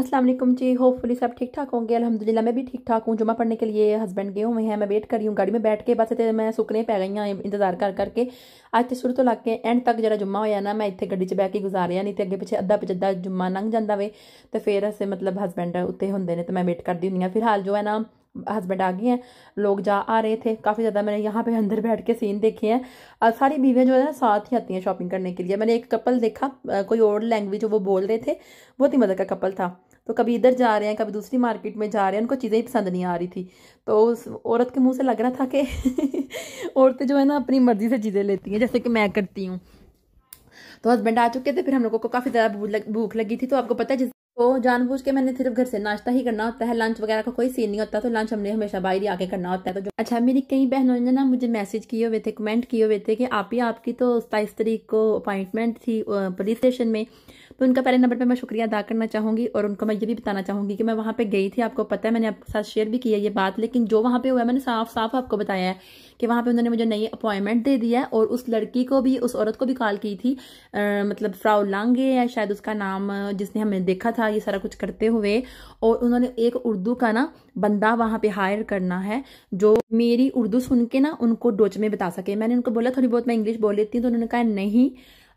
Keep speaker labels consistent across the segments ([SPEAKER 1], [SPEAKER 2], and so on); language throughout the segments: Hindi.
[SPEAKER 1] अस्सलाम वालेकुम जी होपफुली सब ठीक ठाक होंगे अल्हम्दुलिल्लाह मैं भी ठीक ठाक हूँ जुमा पढ़ने के लिए हस्बैंड गए हुए हैं मैं वेट कर रही हूँ गाड़ी में बैठ के बस इतने मैं सुकने पै गई हाँ इंतजार कर करके अज तो शुरू तो लग के एंड तक जरा जुम्मा होया ना मैं इतने गड्डी च बह के गुजारिया नहीं तो अगे पिछे अद्धा पचद्धा जुम्मा लंघ जाता वे तो फिर असं मतलब हस्बैंड उत्ते होंगे ने तो मैं वेट करती हूँ फिलहाल जो है ना हस्बैंड आ गए हैं लोग जा आ रहे थे काफ़ी ज़्यादा मैंने यहाँ पे अंदर बैठ के सीन देखे हैं और सारी बीवियाँ जो है ना साथ ही आती हैं शॉपिंग करने के लिए मैंने एक कपल देखा कोई और लैंग्वेज वो बोल रहे थे बहुत ही मज़े का कपल था तो कभी इधर जा रहे हैं कभी दूसरी मार्केट में जा रहे हैं उनको चीज़ें पसंद नहीं आ रही थी तो उस औरत के मुंह से लग रहा था कि औरतें जो है ना अपनी मर्ज़ी से चीज़ें लेती हैं जैसे कि मैं करती हूँ तो हस्बैंड आ चुके थे फिर हम लोगों को काफ़ी ज़्यादा भूख लगी थी तो आपको पता है जिस तो जानबूझ के मैंने सिर्फ घर से नाश्ता ही करना होता है लंच वगैरह का कोई सीन नहीं होता तो लंच हमने हमेशा बाहर ही आके करना होता है तो अच्छा मेरी कई बहनों ने ना मुझे मैसेज किए हुए थे कमेंट किए हुए थे कि आप ही आपकी तो सताईस तारीख को अपॉइंटमेंट थी पुलिस स्टेशन में तो उनका पहले नंबर पर मैं शुक्रिया अदा करना चाहूँगी और उनको मैं ये भी बताना चाहूँगी कि मैं वहाँ पर गई थी आपको पता है मैंने आपके साथ शेयर भी किया ये बात लेकिन जो वहाँ पर हुआ है मैंने साफ साफ आपको बताया है कि वहाँ पर उन्होंने मुझे नई अपॉइंटमेंट दे दिया है और उस लड़की को भी उस औरत को भी कॉल की थी आ, मतलब फ्राउ लांगे या शायद उसका नाम जिसने हमें देखा था ये सारा कुछ करते हुए और उन्होंने एक उर्दू का ना बंदा वहाँ पे हायर करना है जो मेरी उर्दू सुन के ना उनको डोच में बता सके मैंने उनको बोला थोड़ी बहुत मैं इंग्लिश बोल लेती हूँ तो उन्होंने कहा नहीं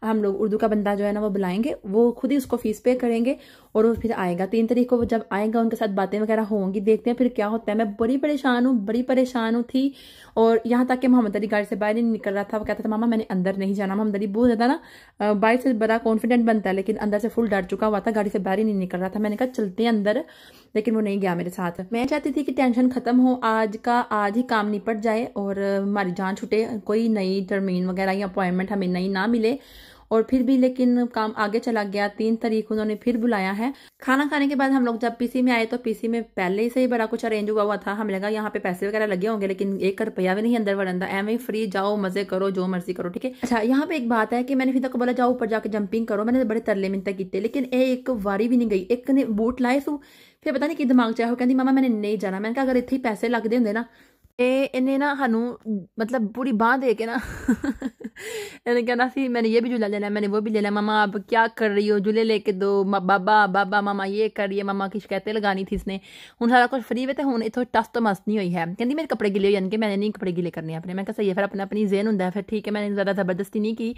[SPEAKER 1] हम लोग उर्दू का बंदा जो है ना वो बुलाएंगे वो खुद ही उसको फीस पे करेंगे और वो फिर आएगा तीन तारीख को वो जब आएगा उनके साथ बातें वगैरह होंगी देखते हैं फिर क्या होता है मैं बड़ी परेशान हूँ बड़ी परेशान हूँ थी और यहाँ तक कि मोहम्मद अली गाड़ी से बाहर नहीं निकल रहा था वो कहता था मामा मैंने अंदर नहीं जाना मोहम्मद अली बहुत ज़्यादा ना बाइक से बड़ा कॉन्फिडेंट बनता है लेकिन अंदर से फुल डर चुका हुआ था गाड़ी से बाहर ही नहीं निकल रहा था मैंने कहा चलते हैं अंदर लेकिन वो नहीं गया मेरे साथ मैं चाहती थी कि टेंशन खत्म हो आज का आज ही काम निपट जाए और हमारी जान छुटे कोई नई टर्मीन वगैरह या अपॉइंटमेंट हमें नई ना मिले और फिर भी लेकिन काम आगे चला गया तीन तारीख उन्होंने फिर बुलाया है खाना खाने के बाद हम लोग जब पीसी में आए तो पीसी में पहले से ही बड़ा कुछ अरेंज हुआ हुआ था हमें लगा यहाँ पे पैसे वगैरह लगे होंगे लेकिन एक रुपया भी नहीं अंदर वरंदा एवं फ्री जाओ मजे करो जो मर्जी करो ठीक है अच्छा यहाँ पे एक बात है कि मैंने फिर तक बोला जाओ ऊपर जाके जंपिंग करो मैंने तो बड़े तरले मिनता किए लेकिन एक वारी भी नहीं गई एक ने बूट लाए सू फिर पता नहीं कि दिमाग चाहे कहती मामा मैंने नहीं जाना मैंने कहा अगर इतने पैसे लगते होंगे ना ਤੇ ਇਹਨੇ ना ਸਾਨੂੰ मतलब पूरी बांह दे के ना ਇਹਨੇ कहना ਸੀ मैंने ये भी झूला लेना है मैंने वो भी लेना है मामा आप क्या कर रही हो झूले लेके दो बाबा बाबा मामा ये कर रही है मामा की ਸ਼ਿਕਾਇਤਾਂ ਲਗਾਣੀ ਥੀ ਇਸਨੇ ਹੁਣ ਸਾਰਾ ਕੁਝ ਫਰੀ ਵੇ ਤੇ ਹੁਣ ਇਥੋਂ ਟਸ ਤੋਂ ਮਸ ਨਹੀਂ ਹੋਈ ਹੈ ਕਹਿੰਦੀ ਮੇਰੇ ਕੱਪੜੇ ਗਿਲੇ ਹੋ ਜਾਣਗੇ ਮੈਨੇ ਨਹੀਂ ਕੱਪੜੇ ਗਿਲੇ ਕਰਨੇ ਆਪਣੇ ਮੈਂ ਕਿਹਾ ਸਹੀ ਹੈ ਫਿਰ ਆਪਣਾ ਆਪਣੀ ਜ਼ੇਨ ਹੁੰਦਾ ਫਿਰ ਠੀਕ ਹੈ ਮੈਨੇ ਜ਼ਿਆਦਾ ਜ਼ਬਰਦਸਤੀ ਨਹੀਂ ਕੀ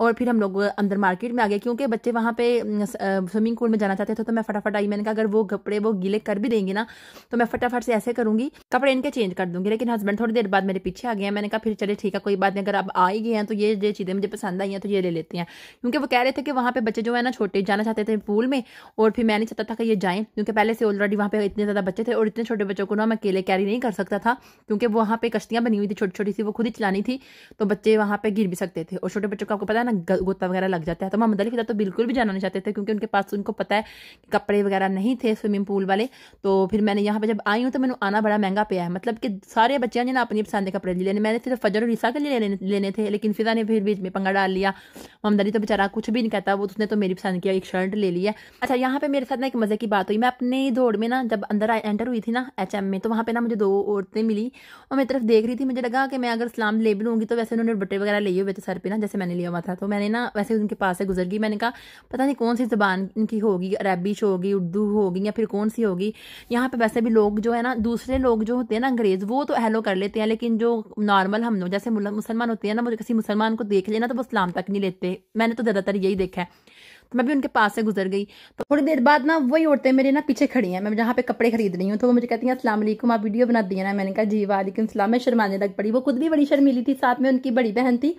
[SPEAKER 1] और फिर हम लोग अंदर मार्केट में आ गए क्योंकि बच्चे वहाँ पे स्विमिंग पूल में जाना चाहते थे तो मैं फटाफट आई मैंने कहा अगर वो कपड़े वो गीले कर भी देंगे ना तो मैं फटाफट से ऐसे करूँगी कपड़े इनके चेंज कर दूंगी लेकिन हस्बैंड थोड़ी देर बाद मेरे पीछे आ गए मैंने कहा फिर चले ठीक है कोई बात नहीं अगर आप आ ही गए हैं तो ये ये चीज़ें मुझे पसंद आई हैं तो ये ले लेते हैं क्योंकि वो कह रहे थे कि वहाँ पे बच्चे जो है ना छोटे जाना चाहते थे पूल में और फिर मैं नहीं चाहता था कि ये जाएँ क्योंकि पहले से ऑलरेडी वहाँ पे इतने ज़्यादा बच्चे थे और इतने छोटे बच्चों को ना मैं अकेले कैरी नहीं कर सकता था क्योंकि वहाँ पे कश्तियाँ बनी हुई थी छोटी छोटी सी वो खुद ही चलानी थी तो बच्चे वहाँ पे गिर भी सकते थे और छोटे बच्चों को आपको पता ना गोता वगैरह लग जाता है तो मोहम्मद अली फिदा तो बिल्कुल भी जाना नहीं चाहते थे क्योंकि उनके पास उनको पता है कि कपड़े वगैरह नहीं थे स्विमिंग पूल वाले तो फिर मैंने यहाँ पर जब आई हूँ तो मैंने आना बड़ा महंगा पे है मतलब कि सारे बच्चे ने ना अपनी पसंद के कपड़े लेने मैंने सिर्फ फजर और रिसा के लिए लेने थे लेकिन फिजा ने फिर बीच में पंगा डाल लिया ममदनी तो बेचारा कुछ भी नहीं कहता वो उसने तो मेरी पसंद किया एक शर्ट ले लिया अच्छा यहाँ पे मेरे साथ ना एक मज़े की बात हुई मैं अपने दौड़ में ना जब अंदर एंटर हुई थी ना एच में तो वहाँ पर ना मुझे दो औरतें मिली और मेरी तरफ देख रही थी मुझे लगा कि मैं अगर इस्लाम ले भी लूँगी तो वैसे उन्होंने बटे वगैरह लिए हुए थे सर पर ना जैसे मैंने लिया हुआ था तो मैंने ना वैसे उनके पास से गुजर गई मैंने कहा पता नहीं कौन सी जबान की होगी अरबिश होगी उर्दू होगी या फिर कौन सी होगी यहाँ पर वैसे भी लोग जो है ना दूसरे लोग जो होते हैं ना अंग्रेज़ वो तो हेलो कर लेते हैं लेकिन जो नॉर्मल हम लोग जैसे मुसलमान होते हैं ना मुझे किसी मुसलमान को देख लेना तो वो इस्लाम तक नहीं लेते मैंने तो ज़्यादातर यही देखा है तो मैं भी उनके पास से गुजर गई तो थोड़ी देर बाद ना वही औरतें मेरे ना पीछे खड़ी हैं मैं जहाँ पे कपड़े खरीद रही हूँ तो वो मुझे कहती हैं असला आप वीडियो बना दिया ना मैंने कहा जी वालेकुम सलाम मैं शर्माने लग पड़ी वो खुद भी बड़ी शर्मीली थी साथ में उनकी बड़ी बहन थी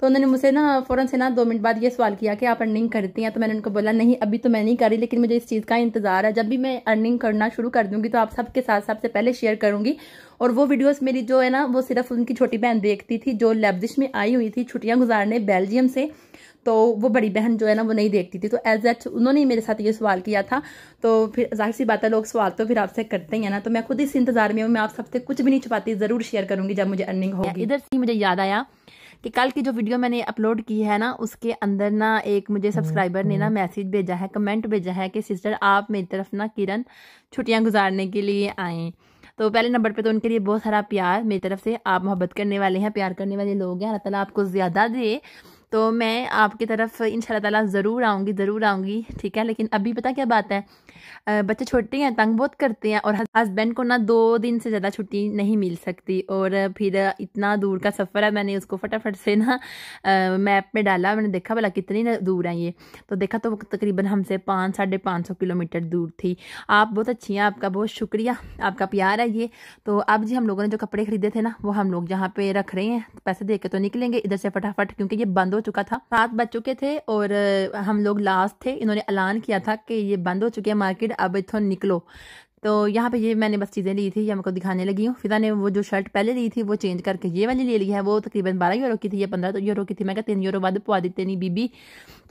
[SPEAKER 1] तो उन्होंने मुझसे ना फ़ौरन से ना दो मिनट बाद ये सवाल किया कि आप अर्निंग करती हैं तो मैंने उनको बोला नहीं अभी तो मैं नहीं कर रही लेकिन मुझे इस चीज़ का इंतज़ार है जब भी मैं अर्निंग करना शुरू कर दूँगी तो आप सबके साथ सबसे पहले शेयर करूँगी और वो वीडियोस मेरी जो है ना वो सिर्फ उनकी छोटी बहन देखती थी जो लेबजिश में आई हुई थी छुट्टियां गुजारने बेल्जियम से तो वो बड़ी बहन जो है ना वो नहीं देखती थी तो एज एच उन्होंने मेरे साथ ये सवाल किया था तो फिर जाहिर सी बात है लोग सवाल तो फिर आपसे करते ही है ना तो मैं खुद इस इंतजार में हूँ मैं आप सबसे कुछ भी नहीं छुपाती ज़रूर शेयर करूँगी जब मुझे अर्निंग होगी इधर से मुझे याद आया कि कल की जो वीडियो मैंने अपलोड की है ना उसके अंदर ना एक मुझे सब्सक्राइबर हम्म, ने ना मैसेज हम्म। भेजा है कमेंट भेजा है कि सिस्टर आप मेरी तरफ ना किरण छुट्टियाँ गुजारने के लिए आएँ तो पहले नंबर पे तो उनके लिए बहुत सारा प्यार मेरी तरफ से आप मोहब्बत करने वाले हैं प्यार करने वाले लोग हैं अल्लाह ताला आपको ज़्यादा दे तो मैं आपकी तरफ इन ताला ज़रूर आऊँगी ज़रूर आऊँगी ठीक है लेकिन अभी पता क्या बात है बच्चे छोटे हैं तंग बहुत करते हैं और हस्बैंड को ना दो दिन से ज़्यादा छुट्टी नहीं मिल सकती और फिर इतना दूर का सफ़र है मैंने उसको फटाफट से ना मैप में डाला मैंने देखा भला कितनी दूर है ये तो देखा तो तकरीबन हमसे पाँच साढ़े पाँच सौ किलोमीटर दूर थी आप बहुत अच्छी हैं आपका बहुत शुक्रिया आपका प्यार है ये तो अब जी हम लोगों ने जो कपड़े ख़रीदे थे ना वो हम लोग यहाँ पे रख रहे हैं पैसे दे के तो निकलेंगे इधर से फटाफट क्योंकि ये बंद हो हो चुका था सात बज चुके थे और हम लोग लास्ट थे इन्होंने ऐलान किया था कि ये बंद हो चुके हैं मार्केट अब इतना निकलो तो यहाँ पे ये मैंने बस चीज़ें ली थी ये को दिखाने लगी हूँ फ़िदा ने वो जो शर्ट पहले ली थी वो चेंज करके ये वाली ले ली है वो तकरीबन बारह यूरो की थी ये पंद्रह तो यूरो की थी मैं कहा तीन यूरो बाद पवा देते नहीं बीबी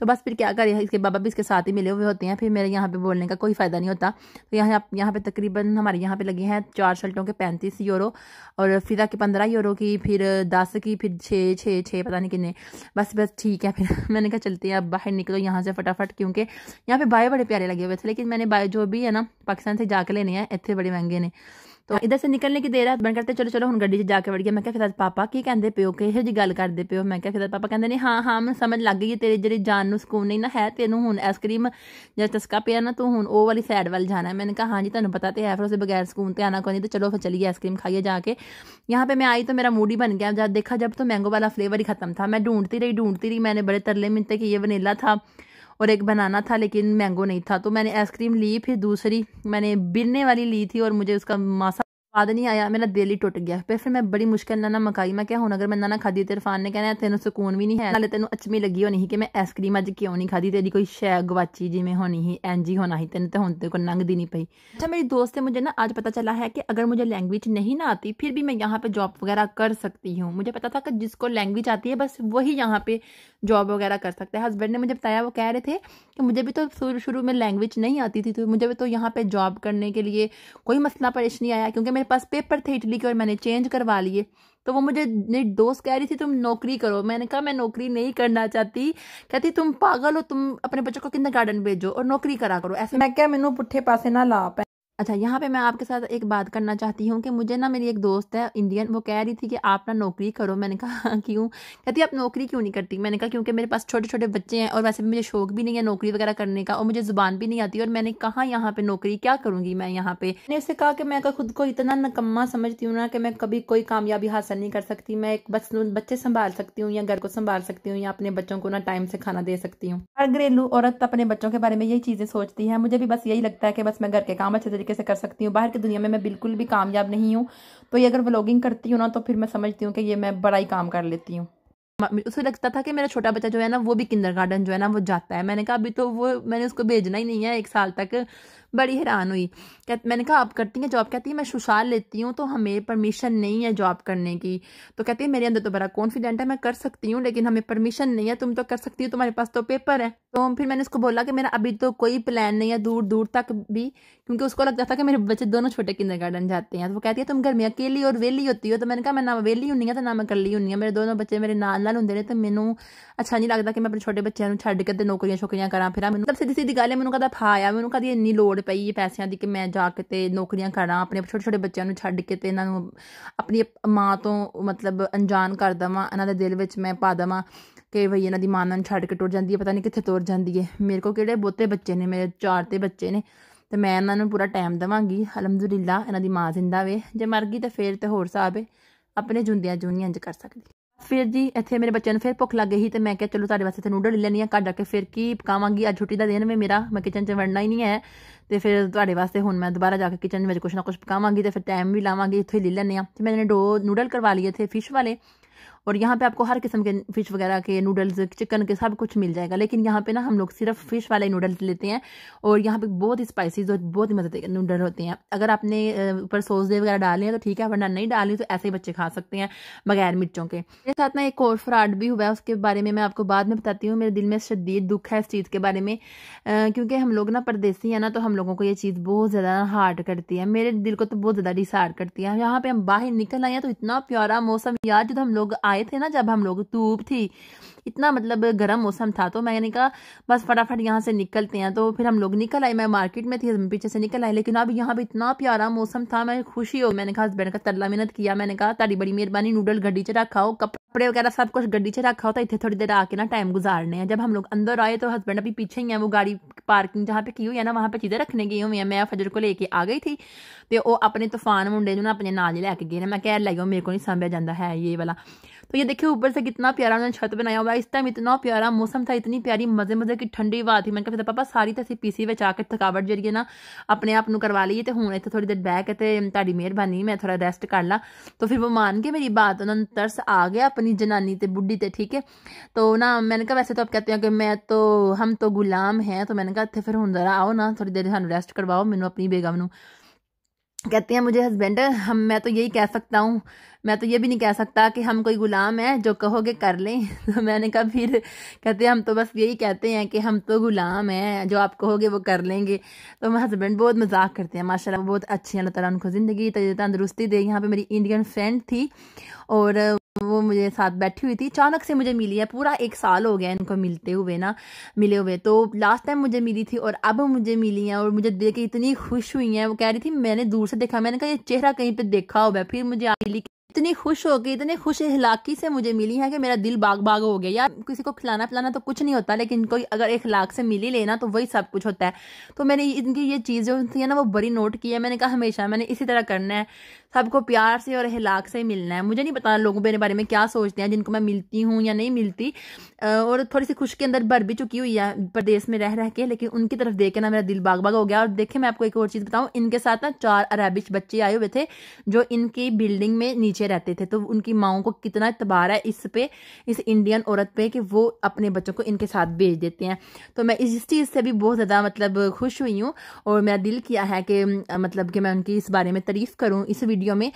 [SPEAKER 1] तो बस फिर क्या करें इसके बाबा भी इसके साथ ही मिले हुए होते हैं फिर मेरे यहाँ पे बोलने का कोई फ़ायदा नहीं होता तो यहाँ यहाँ पे तकरीबन हमारे यहाँ पर लगे हैं चार शर्टों के पैंतीस यूरो और फिजा की पंद्रह यूरो की फिर दस की फिर छः छः छः पता नहीं कितने बस बस ठीक है फिर मैंने कहा चलते हैं अब बाहर निकलो यहाँ से फटाफट क्योंकि यहाँ पर बाय बड़े प्यारे लगे हुए थे लेकिन मैंने बाय जो भी है ना पाकिस्तान से जाकर निकले नहीं है इतने बड़े महंगे ने तो इधर से निकलने की देर है हस्बैंड कहते चलो चलो हम ਗੱਡੀ 'ਚ ਜਾ ਕੇ ਵੜ ਗਿਆ ਮੈਂ ਕਿਹਾ ਫਿਰ ਪਾਪਾ ਕੀ ਕਹਿੰਦੇ ਪਿਓ ਕਿਹੋ ਜੀ ਗੱਲ ਕਰਦੇ ਪਿਓ ਮੈਂ ਕਿਹਾ ਫਿਰ ਪਾਪਾ ਕਹਿੰਦੇ ਨੇ ਹਾਂ ਹਾਂ ਮੈਨੂੰ ਸਮਝ ਲੱਗ ਗਈ ਤੇਰੀ ਜਿਹੜੀ ਜਾਨ ਨੂੰ ਸਕੂਨ ਨਹੀਂ ਨਾ ਹੈ ਤੈਨੂੰ ਹੁਣ ਆਈਸਕ੍ਰੀਮ ਜਾਂ ਟਸਕਾ ਪਿਆ ਨਾ ਤੂੰ ਹੁਣ ਉਹ ਵਾਲੀ ਸਾਈਡ ਵੱਲ ਜਾਣਾ मैंने कहा हाँ जी ਤੁਹਾਨੂੰ ਪਤਾ ਤੇ ਹੈ ਫਿਰ ਉਸੇ ਬਗੈਰ ਸਕੂਨ ਤੇ ਆਣਾ ਕੋਈ ਨਹੀਂ ਤੇ ਚਲੋ ਫਿਰ ਚਲੀਏ ਆਈਸਕ੍ਰੀम ਖਾਈਏ ਜਾ ਕੇ यहाँ पे मैं आई तो मेरा मूड ही बन गया जब देखा जब तो मैंगो वाला फ्लेवर ही खत्म था मैं ढूंढती रही ढूंढती रही मैंने बड़े तरले मिनते कि ये वनीला था और एक बनाना था लेकिन मैंगो नहीं था तो मैंने आइसक्रीम ली फिर दूसरी मैंने बिनने वाली ली थी और मुझे उसका मासा स्वाद नहीं आया मेरा दिल ही टुट गया पर फिर मैं बड़ी मुश्किल नाना मकाई मैं क्या हूँ अगर मैं नाना खाधी तेरे फान ने कहना तेन सुकून भी नहीं है नाले तेन अचमी लगी होनी कि मैं आइसक्रीम अज क्यों नहीं खाधी तेरी कोई शह गवाची जिमें होनी ही एन जी होना ही तेन तो हूं तेरे को दी नहीं पी अच्छा मेरी दोस्त से मुझे ना आज पता चला है कि अगर मुझे लैंग्वेज नहीं ना आती फिर भी मैं यहाँ पे जॉब वगैरह कर सकती हूँ मुझे पता था कि जिसको लैंग्वेज आती है बस वही यहाँ पे जॉब वगैरह कर सकते हैं हस्बैंड ने मुझे बताया वो कह रहे थे कि मुझे भी तो शुरू शुरू में लैंग्वेज नहीं आती थी तो मुझे भी तो यहाँ पे जॉब करने के लिए कोई मसला परेश नहीं आया क्योंकि मेरे पास पेपर थे इटली के और मैंने चेंज करवा लिए तो वो मुझे मेरी दोस्त कह रही थी तुम नौकरी करो मैंने कहा मैं नौकरी नहीं करना चाहती कहती तुम पागल हो तुम अपने बच्चों को किन्दर गार्डन भेजो और नौकरी करा करो ऐसे मैं क्या मैनू पुठे पासे ना ला अच्छा यहाँ पे मैं आपके साथ एक बात करना चाहती हूँ कि मुझे ना मेरी एक दोस्त है इंडियन वो कह रही थी कि आप ना नौकरी करो मैंने कहा क्यों कहती आप नौकरी क्यों नहीं करती मैंने कहा क्योंकि मेरे पास छोटे छोटे बच्चे हैं और वैसे भी मुझे शौक भी नहीं है नौकरी वगैरह करने का और मुझे जुबान भी नहीं आती और मैंने कहा यहाँ पे नौकरी क्या करूँगी मैं यहाँ पे मैंने उससे कहा कि मैं खुद को इतना नकम्मा समझती हूँ ना कि मैं कभी कोई कामयाबी हासिल नहीं कर सकती मैं एक बस बच्चे संभाल सकती हूँ या घर को संभाल सकती हूँ या अपने बच्चों को ना टाइम से खाना दे सकती हूँ हर घरेलू औरत अपने बच्चों के बारे में यही चीज़ें सोचती है मुझे भी बस यही लगता है कि बस मैं घर के काम अच्छे तरीके तरीके से कर सकती हूँ बाहर की दुनिया में मैं बिल्कुल भी कामयाब नहीं हूँ तो ये अगर व्लॉगिंग करती हूँ ना तो फिर मैं समझती हूँ कि ये मैं बड़ा ही काम कर लेती हूँ उसे लगता था कि मेरा छोटा बच्चा जो है ना वो भी किंडर गार्डन जो है ना वो जाता है मैंने कहा अभी तो वो मैंने उसको भेजना ही नहीं है एक साल तक बड़ी हैरान हुई कह मैंने कहा आप करती हैं जॉब कहती है मैं सुशाल लेती हूँ तो हमें परमिशन नहीं है जॉब करने की तो कहती है मेरे अंदर तो बड़ा कॉन्फिडेंट है मैं कर सकती हूँ लेकिन हमें परमिशन नहीं है तुम तो कर सकती हो तुम्हारे पास तो पेपर है तो फिर मैंने उसको बोला कि मेरा अभी तो कोई प्लान नहीं है दूर दूर तक भी क्योंकि उसको लगता था कि मेरे बच्चे दोनों छोटे किंडर गार्डन जाते हैं तो वो कहती है तुम घर में अकेली और वेली होती हो तो मैंने कहा मैं ना वेली हूँ तो ना मैं कली हूँ मेरे दोनों बच्चे मेरे नाल नाल होंगे तो मैंने अच्छा नहीं लगता कि मैं अपने छोटे बच्चों ਨੂੰ ਛੱਡ ਕੇ ਤੇ ਨੌਕਰੀਆਂ फिर मैंने ਫਿਰ सीधी ਸਭ ਸਿੱਧੀ ਸਿੱਧੀ ਗੱਲ ਹੈ ਮੈਨੂੰ ਕਹਦਾ ਫਾਇਆ ਮੈਨੂੰ ਕਹਦੀ ਲੋੜ ਪਈ ਪੈਸਿਆਂ ਦੀ ਕਿ ਮੈਂ ਜਾ ਕੇ ਤੇ ਨੌਕਰੀਆਂ ਕਰਾਂ ਆਪਣੇ ਛੋਟੇ ਛੋਟੇ ਬੱਚਿਆਂ ਨੂੰ ਛੱਡ ਕੇ ਤੇ ਇਹਨਾਂ ਨੂੰ ਆਪਣੀ ਮਾਂ ਤੋਂ ਮਤਲਬ ਅਣਜਾਣ ਕਰ ਦਵਾਂ ਇਹਨਾਂ ਦੇ ਦਿਲ ਵਿੱਚ ਮੈਂ ਪਾ ਦਵਾਂ ਕਿ ਭਈ ਇਹਨਾਂ ਦੀ ਮਾਂ ਨਾਲ ਛੱਡ ਕੇ ਟੁੱਟ ਜਾਂਦੀ ਹੈ ਪਤਾ ਨਹੀਂ ਕਿੱਥੇ ਤੁਰ ਜਾਂਦੀ ਹੈ ਮੇਰੇ ਕੋ ਕਿਹੜੇ ਬਹੁਤੇ ਬੱਚੇ ਨੇ ਮੇਰੇ ਚਾਰ ਤੇ ਬੱਚੇ ਨੇ ਤੇ ਮੈਂ ਇਹਨਾਂ ਨੂੰ ਪੂਰਾ ਟਾਈਮ ਦਵਾਂਗੀ ਅਲਹਮਦੁਲਿਲਾ ਇਹਨਾਂ ਦੀ ਮਾਂ ਜ਼ਿੰਦਾ ਵੇ ਜੇ ਮਰ ਗਈ ਤਾਂ ਫੇਰ ਤੇ ਹੋਰ ਸਾਬੇ ਆਪਣੇ ਜੁੰਦਿਆਂ ਜੁਨੀਆਂ ਇੰਜ ਕਰ ਸਕਦੀ ਫਿਰ ਜੀ ਇੱਥੇ ਮੇਰੇ ਬੱਚਿਆਂ ਨੂੰ ਫਿਰ ਭੁੱਖ ਲੱਗ ਗਈ ਤੇ ਮੈਂ ਕਿਹਾ ਚਲੋ ਤੁਹਾਡੇ ਵਾਸਤੇ ਨੂਡਲ ਲੈ ਲੈਣੀ ਆ ਕੱਢ ਕੇ ਫਿਰ ਕੀ ਪਕਾਵਾਂਗੀ ਅੱਜ ਛੁੱਟੀ ਦਾ ਦਿਨ ਵੀ ਮੇਰਾ ਮੈਂ ਕਿਚਨ 'ਚ ਵੜਨਾ ਹੀ ਨਹੀਂ ਹੈ ਤੇ ਫਿਰ ਤੁਹਾਡੇ ਵਾਸਤੇ ਹੁਣ ਮੈਂ ਦੁਬਾਰਾ ਜਾ ਕੇ ਕਿਚਨ ਵਿੱਚ ਕੁਝ ਨਾ ਕੁਝ ਪਕਾਵਾਂਗੀ ਤੇ ਫਿਰ ਟਾਈਮ ਵੀ ਲਾਵਾਂਗੀ ਇੱਥੇ ਲੈ ਲੈਣੇ ਆ ਤੇ ਮੈਂ ਨੇ ਦੋ ਨੂਡਲ ਕਰਵਾ ਲਏ ਇੱਥੇ ਫਿਸ਼ ਵਾਲੇ और यहाँ पे आपको हर किस्म के फिश वगैरह के नूडल्स चिकन के सब कुछ मिल जाएगा लेकिन यहाँ पे ना हम लोग सिर्फ फिश वाले नूडल्स लेते हैं और यहाँ पे बहुत ही स्पाइसीज और बहुत ही मजे नूडल होते हैं अगर आपने ऊपर सॉस वगैरह डाले हैं तो ठीक है वरना नहीं डाली तो ऐसे ही बच्चे खा सकते हैं बगैर मिर्चों के मेरे साथ ना एक और फ्रॉड भी हुआ है उसके बारे में मैं आपको बाद में बताती हूँ मेरे दिल में शदीद दुख है इस चीज़ के बारे में क्योंकि हम लोग ना परदेसी हैं ना तो हम लोगों को ये चीज़ बहुत ज़्यादा हार्ड करती है मेरे दिल को तो बहुत ज़्यादा डिसार्ड करती है यहाँ पर हम बाहर निकल आए हैं तो इतना प्यारा मौसम याद जो हम लोग आए थे ना जब हम लोग धूप थी इतना मतलब गर्म मौसम था तो मैंने कहा बस फटाफट यहाँ से निकलते हैं तो फिर हम लोग निकल आए मैं मार्केट में थी पीछे से निकल आए लेकिन अब यहाँ पर इतना प्यारा मौसम था मैं खुशी हो मैंने कहा हस्बैंड का तरला मेहनत किया मैंने कहा तारी बड़ी मेहरबानी नूडल गड्डी च रखा हो कप कपड़े वगैरह सब कुछ गड्डी से रखा होता है इतने थोड़ी देर आके ना टाइम गुजारने हैं जब हम लोग अंदर आए तो हस्बैंड अभी पीछे ही है वो गाड़ी पार्किंग जहाँ पे की हुई है ना वहाँ पे चीज़ें रखने गई हुई हैं मैं फजर को लेके आ गई थी तो वो अपने तूफान मुंडे जो ना अपने नाल ही लैके गए ना मैं कह लाइयो मेरे को नहीं सामभ्या जाता है ये वाला तो ये देखिए ऊपर से कितना प्यारा उन्होंने छत बनाया हुआ है इस टाइम इतना प्यारा मौसम था इतनी प्यारी मज़े मज़े की ठंडी हवा थी मैंने कहा तो पापा सारी तो असं पीसी बचा ਆ ਕੇ ਥਕਾਵਟ ना अपने ਨਾ ਆਪਣੇ ਆਪ ਨੂੰ ਕਰਵਾ ਲਈਏ ਤੇ ਹੁਣ ਇੱਥੇ ਥੋੜੀ ਦੇਰ ਬਹਿ ਕੇ ਤੇ ਤੁਹਾਡੀ ਮਿਹਰਬਾਨੀ ਮੈਂ ਥੋੜਾ ਰੈਸਟ ਕਰ ਲਾਂ ਤਾਂ ਫਿਰ ਉਹ ਮੰਨ ਕੇ ਮੇਰੀ ਬਾਤ ਉਹਨਾਂ अपनी जनानी ते बुढ़ी ते ठीक है तो ना मैंने कहा वैसे तो आप कहते हैं कि मैं तो हम तो गुलाम हैं तो मैंने कहा इतने फिर हूँ जरा आओ ना थोड़ी देर सू रैसट करवाओ मैनू अपनी बेगम ਨੂੰ हैं मुझे हस्बैंड हम मैं तो यही कह सकता हूँ मैं तो ये भी नहीं कह सकता कि हम कोई ग़ुलाम है जो कहोगे कर लें तो मैंने कहा फिर कहते हम तो बस यही कहते हैं कि हम तो ग़ुलाम हैं जो आप कहोगे वो कर लेंगे तो मेरे हस्बैंड बहुत मजाक करते हैं माशाल्लाह बहुत अच्छे हैं अल्लाह उनको ज़िंदगी तंदरुस्ती दे यहाँ पर मेरी इंडियन फ्रेंड थी और वो मुझे साथ बैठी हुई थी अचानक से मुझे मिली है पूरा एक साल हो गया इनको मिलते हुए ना मिले हुए तो लास्ट टाइम मुझे मिली थी और अब मुझे मिली हैं और मुझे देख के इतनी खुश हुई हैं वो कह रही थी मैंने दूर से देखा मैंने कहा ये चेहरा कहीं पे देखा होगा फिर मुझे मिली इतनी खुश हो गई इतने खुश इखलाकी से मुझे मिली है कि मेरा दिल बाग बाग हो गया यार किसी को खिलाना पिलाना तो कुछ नहीं होता लेकिन कोई अगर इखलाक से मिली लेना तो वही सब कुछ होता है तो मैंने इनकी ये चीज़ जो थी ना वो बड़ी नोट की है मैंने कहा हमेशा मैंने इसी तरह करना है सबको प्यार से और इखलाक से मिलना है मुझे नहीं पता लोग मेरे बारे में क्या सोचते हैं जिनको मैं मिलती हूँ या नहीं मिलती और थोड़ी सी खुश के अंदर भर भी चुकी हुई है प्रदेश में रह रह के लेकिन उनकी तरफ देख के ना मेरा दिल बाग बाग हो गया और देखे मैं आपको एक और चीज़ बताऊँ इनके साथ ना चार अरबिश बच्चे आए हुए थे जो इनकी बिल्डिंग में नीचे पीछे रहते थे तो उनकी माओ को कितना इतबार है इस पे इस इंडियन औरत पे कि वो अपने बच्चों को इनके साथ भेज देते हैं तो मैं इस चीज़ से भी बहुत ज़्यादा मतलब खुश हुई हूँ और मेरा दिल किया है कि मतलब कि मैं उनकी इस बारे में तारीफ़ करूँ इस वीडियो में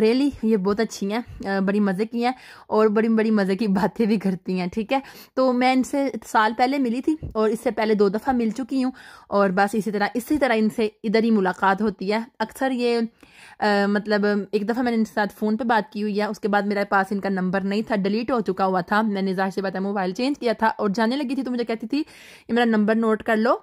[SPEAKER 1] रेली ये बहुत अच्छी हैं बड़ी मज़े की हैं और बड़ी बड़ी मज़े की बातें भी करती हैं ठीक है तो मैं इनसे साल पहले मिली थी और इससे पहले दो दफ़ा मिल चुकी हूँ और बस इसी तरह इसी तरह इनसे इधर ही मुलाकात होती है अक्सर ये आ, मतलब एक दफ़ा मैंने इनके साथ फ़ोन पे बात की हुई है उसके बाद मेरे पास इनका नंबर नहीं था डिलीट हो चुका हुआ था मैंने जाहिर से बताया मोबाइल चेंज किया था और जाने लगी थी तो मुझे कहती थी ये मेरा नंबर नोट कर लो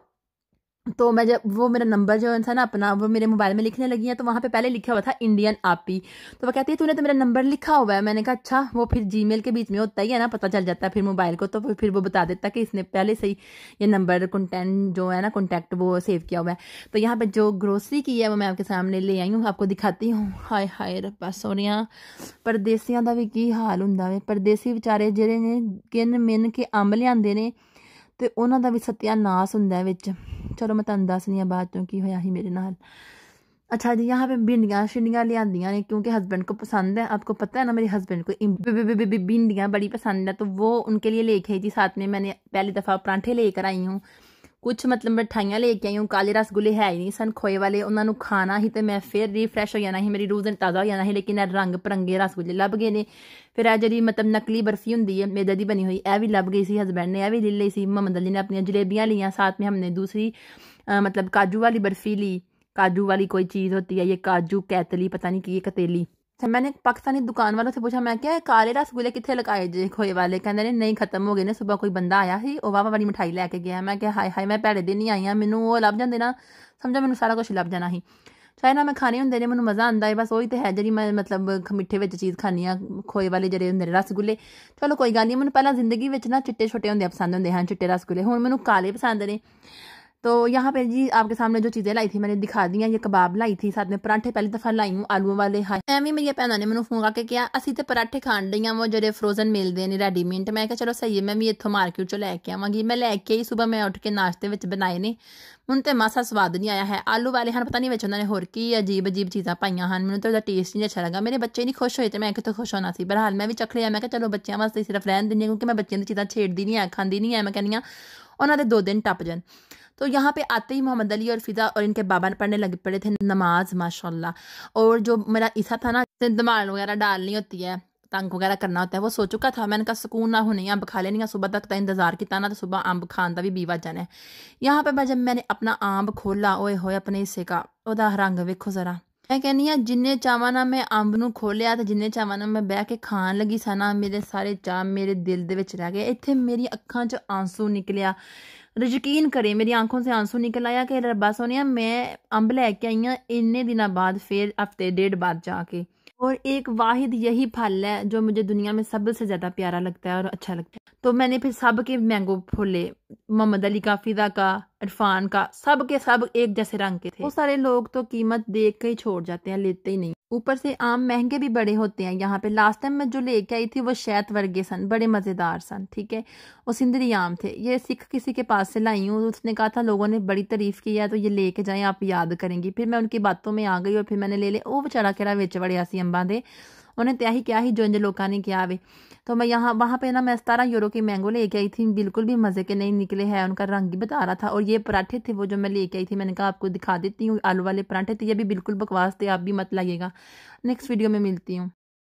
[SPEAKER 1] तो मैं जब वो मेरा नंबर जो था ना अपना वो मेरे मोबाइल में लिखने लगी है तो वहाँ पे पहले लिखा हुआ था इंडियन आपी तो वो कहती है तूने तो मेरा नंबर लिखा हुआ है मैंने कहा अच्छा वो फिर जीमेल के बीच में होता ही है ना पता चल जाता है फिर मोबाइल को तो फिर वो बता देता कि इसने पहले से ही ये नंबर कंटेंट जो है ना कॉन्टैक्ट वो सेव किया हुआ है तो यहाँ पर जो ग्रोसरी की है वो मैं आपके सामने ले आई हूँ आपको दिखाती हूँ हाय हाय रब्बा सोनिया परदेसियां का भी की हाल हों परदेसी बेचारे ਜਿਹੜੇ ने किन मिन के ਅੰਬ लिया ਨੇ ਤੇ ਉਹਨਾਂ ਦਾ भी सत्यानाश होंगे ਵਿੱਚ चलो मैं तुम दस दी बाद चो की होया ही मेरे न अच्छा जी यहाँ पे भिंडिया शिंडियाँ लिया ने क्योंकि हस्बैंड को पसंद है आपको पता है ना मेरे हस्बैंड को भिंडियाँ बड़ी पसंद है तो वो उनके लिए लेके आई थी साथ में मैंने पहली दफ़ा परांठे लेकर आई हूँ ਕੁਝ ਮਤਲਬ ਮਠਾਈਆਂ ਲੈ ਕੇ ਆਈ ਹਾਂ ਕਾਲੇ ਰਸਗੁੱਲੇ ਹੈ ਹੀ ਨਹੀਂ ਸਨ ਖੋਏ ਵਾਲੇ ਉਹਨਾਂ ਨੂੰ ਖਾਣਾ ਹੀ ਤੇ ਮੈਂ ਫਿਰ ਰੀਫਰੈਸ਼ ਹੋ ਜਾਣਾ ਸੀ ਮੇਰੀ ਰੂਹ ਤਾਜ਼ਾ ਹੋ ਜਾਣਾ ਸੀ ਲੇਕਿਨ ਇਹ ਰੰਗ ਪਰੰਗੇ ਰਸਗੁੱਲੇ ਲੱਭ ਗਏ ਨੇ ਫਿਰ ਇਹ ਜਿਹੜੀ ਮਤਲਬ ਨਕਲੀ ਬਰਫੀ ਹੁੰਦੀ ਹੈ ਮੈਦਾ ਦੀ ਬਣੀ ਹੋਈ ਇਹ ਵੀ ਲੱਭ ਗਈ ਸੀ ਹਸਬੰਡ ਨੇ ਇਹ ਵੀ ਲੈ ਲਈ ਸੀ ਮਮਦ ਅਲੀ ਨੇ ਆਪਣੀਆਂ ਜਲੇਬੀਆਂ ਲਈਆਂ ਸਾਥ ਵਿੱਚ ਹਮਨੇ ਦੂਸਰੀ ਮਤਲਬ ਕਾਜੂ ਵਾਲੀ ਬਰਫੀ ਲਈ ਕਾਜੂ ਵਾਲੀ ਕੋਈ ਚੀਜ਼ ਹੁੰਦੀ ਹੈ ਇਹ ਕਾਜੂ ਕੈਤਲੀ ਪਤਾ ਨਹੀਂ ਕੀ ये कतेली तो मैंने ਪਾਕਿਸਤਾਨੀ ਦੁਕਾਨ ਵਾਲੇ ਤੋਂ ਪੁੱਛਿਆ ਮੈਂ क्या ਕਾਲੇ ਰਸਗੁਲੇ ਕਿੱਥੇ ਲਗਾਏ ਜੇ ਖੋਏ ਵਾਲੇ ਕਹਿੰਦੇ ਨੇ ਨਹੀਂ ਖਤਮ ਹੋ ਗਏ ਨੇ ਸਵੇਰ ਕੋਈ ਬੰਦਾ ਆਇਆ ਸੀ ਉਹ ਵਾਵਾ ਵਾਲੀ ਮਠਾਈ ਲੈ ਕੇ ਗਿਆ ਮੈਂ ਕਿਹਾ ਹਾਏ ਹਾਏ ਮੈਂ ਭੈੜੇ ਦਿਨ ਨਹੀਂ ਆਈ ਆ ਮੈਨੂੰ ਉਹ ਲੱਭ ਜਾਂਦੇ ਨਾ ਸਮਝਾ ਮੈਨੂੰ ਸਾਰਾ ਕੁਝ ਲੱਭ ਜਾਣਾ ਸੀ ਚਾਹੇ ਨਾ ਮੈਂ ਖਾਣੇ ਹੁੰਦੇ ਨੇ ਮੈਨੂੰ ਮਜ਼ਾ ਆਂਦਾ ਹੈ ਬਸ ਉਹੀ ਤੇ ਹੈ ਜਿਹੜੀ ਮੈਂ ਮਤਲਬ ਖਮਿੱਠੇ ਵਿੱਚ ਚੀਜ਼ ਖਾਣੀ ਆ ਖੋਏ ਵਾਲੇ ਜਿਹੜੇ ਹੁੰਦੇ ਨੇ ਰਸਗੁੱਲੇ ਚਲੋ ਕੋਈ ਗੱਲ ਨਹੀਂ ਮੈਨੂੰ ਪਹਿਲਾਂ ਜ਼ਿੰਦਗੀ ਵਿੱਚ ਨਾ ਚਿੱਟੇ ਛੋਟੇ ਹੁੰਦੇ ਪਸੰਦ ਹੁੰਦੇ ਹਨ ਚਿੱਟੇ ਰਸਗੁੱਲੇ ਹੁਣ ਮੈਨੂੰ ਕਾਲੇ ਪਸੰਦ ਨੇ तो यहाँ पे जी आपके सामने जो चीज़ें लाई थी मैंने दिखा दी हैं ये कबाब लाई थी साथ में पराठे पहली दफ़ा लाई हूँ आलू वाले हाय ਐਵੇਂ ਮੇਰੀ ਭੈਣਾਂ ਨੇ ਮੈਨੂੰ ਫੋਨ ਕਰਕੇ ਕਿਹਾ ਅਸੀਂ ਤੇ ਪਰਾਠੇ ਖਾਣ ਡਈਆਂ ਵਾ ਜਿਹੜੇ ਫਰੋਜ਼ਨ ਮਿਲਦੇ ਨੇ ਰੈਡੀਮੇਡ ਮੈਂ ਕਿਹਾ ਚਲੋ ਸਹੀ ਹੈ ਮੈਂ ਵੀ ਇੱਥੋਂ ਮਾਰਕੀਟ ਚੋਂ ਲੈ ਕੇ ਆਵਾਂਗੀ ਮੈਂ ਲੈ ਕੇ ਹੀ ਸਵੇਰ ਮੈਂ ਉੱਠ ਕੇ ਨਾਸ਼ਤੇ ਵਿੱਚ ਬਣਾਏ ਨੇ ਹੁਣ ਤੇ ਮਾਸਾ ਸਵਾਦ ਨਹੀਂ ਆਇਆ ਹੈ ਆਲੂ ਵਾਲੇ ਹਨ ਪਤਾ ਨਹੀਂ ਵਿੱਚ ਉਹਨਾਂ ਨੇ ਹੋਰ ਕੀ ਅਜੀਬ ਅਜੀਬ ਚੀਜ਼ਾਂ ਪਾਈਆਂ ਹਨ ਮੈਨੂੰ ਤਾਂ ਉਹਦਾ ਟੇਸਟ ਨਹੀਂ ਅੱਛਾ ਲੱਗਾ ਮੇਰੇ ਬੱਚੇ ਨਹੀਂ ਖੁਸ਼ ਹੋਏ ਤੇ ਮੈਂ ਕਿਤੇ ਖੁਸ਼ ਹੋਣਾ ਸੀ ਬਹਰਾਲ ਮੈਂ ਵੀ ਚੱਕ ਲਿਆ ਮੈਂ ਕਿਹਾ ਚਲੋ ਬੱਚਿਆਂ ਵਾਸਤੇ ਸਿਰਫ ਰਹਿਣ ਦਿੰਦੀ ਹਾਂ ਕਿਉਂਕਿ ਮੈਂ ਬੱਚਿਆਂ ਦੀ ਚੀਜ਼ਾਂ ਛੇੜਦੀ ਨਹੀਂ ਆ ਖਾਂਦੀ ਨਹੀਂ ਆ ਮੈਂ ਕਹਿੰਦੀ ਆ ਉਹਨਾਂ ਦੇ ਦੋ ਦਿਨ ਟੱਪ ਜਾਣ तो यहाँ पे आते ही मोहम्मद अली और फिज़ा और इनके बाबा पढ़ने लग पड़े थे नमाज माशाल्लाह और जो मेरा ईसा था ना दमाल वगैरह डालनी होती है तंग वगैरह करना होता है वो सो चुका था मैंने कहा सुकून ना होने अंब खा लेनी सुबह तक तो इंतजार किया ना तो सुबह अंब खान का भी बीवा जाना है यहाँ पर मैं जब मैंने अपना आंब खोला ओए होए अपने हिस्से का वह रंग वेखो जरा मैं कहनी ਆ हाँ, जिन्हें चावान ਨਾਲ ਮੈਂ ਅੰਬ ਨੂੰ ਖੋਲਿਆ ਤੇ ਜਿੰਨੇ ਚਾਵਾਂ ਨਾਲ ਮੈਂ ਬਹਿ ਕੇ ਖਾਣ ਲੱਗੀ ਸਾਂ ਨਾ ਮੇਰੇ ਸਾਰੇ ਚਾਹ ਮੇਰੇ ਦਿਲ ਦੇ ਵਿੱਚ ਰਹਿ ਗਏ ਇੱਥੇ ਮੇਰੀ ਅੱਖਾਂ 'ਚ ਆਂਸੂ मतलब यकीन करे मेरी आंखों से आंसू निकल आया कि रब्बा सोनिया मैं अंब लैके आई हाँ इन्ने दिनों बाद फिर हफ्ते डेढ़ बाद जाके और एक वाहिद यही फल है जो मुझे दुनिया में सबसे ज़्यादा प्यारा लगता है और अच्छा लगता है तो मैंने फिर सब के मैंगो फोले मोहम्मद अली का फिदा का इरफान का सब के सब एक जैसे रंग के थे बहुत सारे लोग तो कीमत देख के ही छोड़ जाते हैं लेते ही नहीं ऊपर से आम महंगे भी बड़े होते हैं यहाँ पे लास्ट टाइम मैं जो लेके आई थी वो शैत वर्गे सन बड़े मज़ेदार सन ठीक है वो सिंदरी आम थे ये सिख किसी के पास से लाई हूँ उसने कहा था लोगों ने बड़ी तारीफ़ की है तो ये लेके जाए आप याद करेंगी फिर मैं उनकी बातों में आ गई और फिर मैंने ले लिया वो बेचारा केड़ा बेच बड़े असी अम्बा दे उन्हें ही क्या ही जो इन लोगों ने किया वे तो मैं यहाँ वहाँ पे ना मैं सतारह यूरो के मैंगो लेके आई थी बिल्कुल भी मज़े के नहीं निकले हैं उनका रंग ही बता रहा था और ये पराठे थे वो जो मैं लेके आई थी मैंने कहा आपको दिखा देती हूँ आलू वाले पराठे थे ये भी बिल्कुल बकवास थे आप भी मत लगेगा नेक्स्ट वीडियो में मिलती हूँ